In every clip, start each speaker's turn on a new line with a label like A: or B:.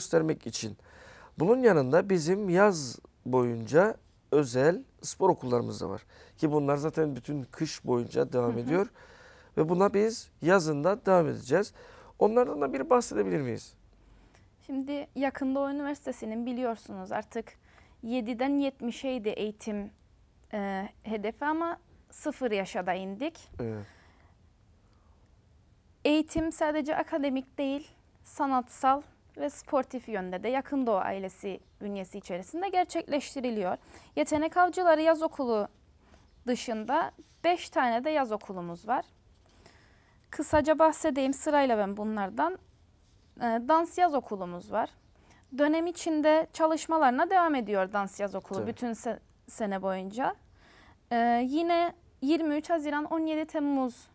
A: göstermek için. Bunun yanında bizim yaz boyunca özel spor okullarımız da var. Ki bunlar zaten bütün kış boyunca devam ediyor. Ve buna biz yazında devam edeceğiz. Onlardan da bir bahsedebilir miyiz? Şimdi yakında o üniversitesinin biliyorsunuz artık 7'den 70'eydi eğitim e, hedefi ama 0 yaşa da indik. Evet. Eğitim sadece akademik değil, sanatsal, ve sportif yönde de yakın doğu ailesi bünyesi içerisinde gerçekleştiriliyor. Yetenek Avcıları Yaz Okulu dışında 5 tane de yaz okulumuz var. Kısaca bahsedeyim sırayla ben bunlardan. Ee, dans yaz okulumuz var. Dönem içinde çalışmalarına devam ediyor dans yaz okulu Tabii. bütün se sene boyunca. Ee, yine 23 Haziran 17 Temmuz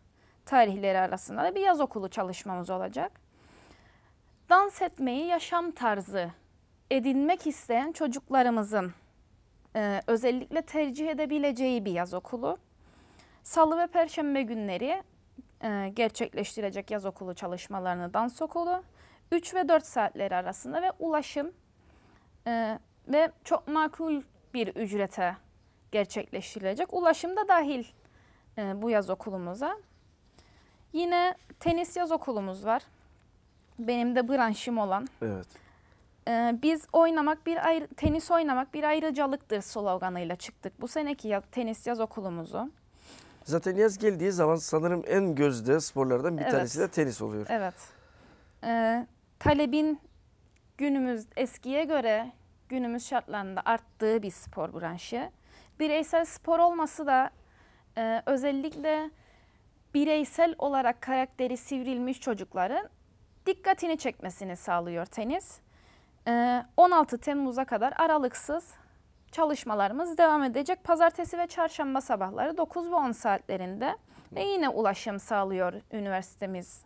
A: tarihleri arasında da bir yaz okulu çalışmamız olacak dans etmeyi yaşam tarzı edinmek isteyen çocuklarımızın e, özellikle tercih edebileceği bir yaz okulu. Salı ve Perşembe günleri e, gerçekleştirecek yaz okulu çalışmalarını dans okulu 3 ve 4 saatleri arasında ve ulaşım e, ve çok makul bir ücrete gerçekleştirilecek. Ulaşım da dahil e, bu yaz okulumuza. Yine tenis yaz okulumuz var benim de branşım olan. Evet. Ee, biz oynamak bir ayrı, tenis oynamak bir ayrıcalıktır sloganıyla çıktık. Bu seneki yaz, tenis yaz okulumuzu. Zaten yaz geldiği zaman sanırım en gözde sporlardan bir evet. tanesi de tenis oluyor. Evet. Ee, talebin günümüz eskiye göre günümüz şartlarında arttığı bir spor branşı. Bireysel spor olması da e, özellikle bireysel olarak karakteri sivrilmiş çocukların dikkatini çekmesini sağlıyor tenis. 16 ee, Temmuz'a kadar aralıksız çalışmalarımız devam edecek. Pazartesi ve çarşamba sabahları 9 ve 10 saatlerinde ve yine ulaşım sağlıyor üniversitemiz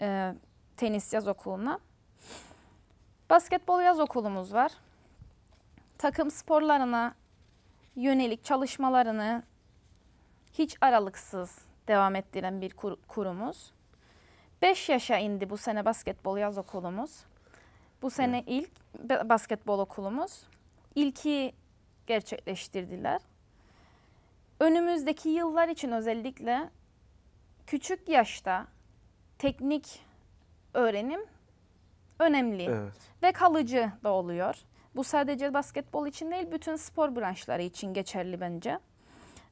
A: e, tenis yaz okuluna. Basketbol yaz okulumuz var. Takım sporlarına yönelik çalışmalarını hiç aralıksız devam ettiren bir kur kurumuz. 5 yaşa indi bu sene basketbol yaz okulumuz. Bu sene evet. ilk basketbol okulumuz. İlki gerçekleştirdiler. Önümüzdeki yıllar için özellikle küçük yaşta teknik öğrenim önemli evet. ve kalıcı da oluyor. Bu sadece basketbol için değil, bütün spor branşları için geçerli bence.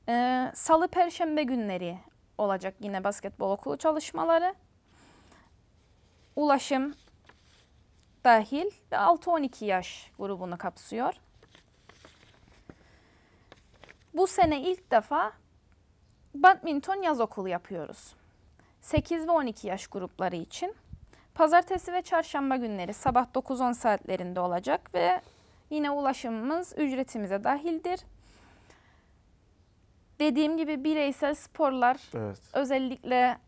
A: Ee, Salı, Perşembe günleri olacak yine basketbol okulu çalışmaları ulaşım dahil ve 6-12 yaş grubunu kapsıyor. Bu sene ilk defa badminton yaz okulu yapıyoruz. 8 ve 12 yaş grupları için. Pazartesi ve çarşamba günleri sabah 9-10 saatlerinde olacak ve yine ulaşımımız ücretimize dahildir. Dediğim gibi bireysel sporlar evet. özellikle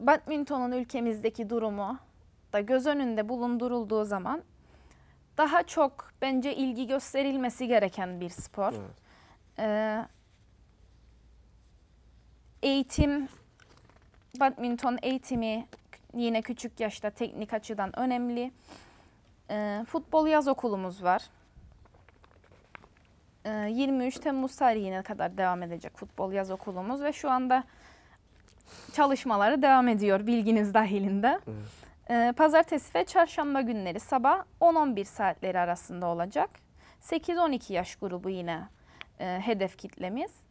A: badmintonun ülkemizdeki durumu da göz önünde bulundurulduğu zaman daha çok bence ilgi gösterilmesi gereken bir spor. Evet. Ee, eğitim, badminton eğitimi yine küçük yaşta teknik açıdan önemli. Ee, futbol yaz okulumuz var. Ee, 23 Temmuz tarihine kadar devam edecek futbol yaz okulumuz ve şu anda çalışmaları devam ediyor bilginiz dahilinde. Evet. Ee, pazartesi ve çarşamba günleri sabah 10-11 saatleri arasında olacak. 8-12 yaş grubu yine e, hedef kitlemiz.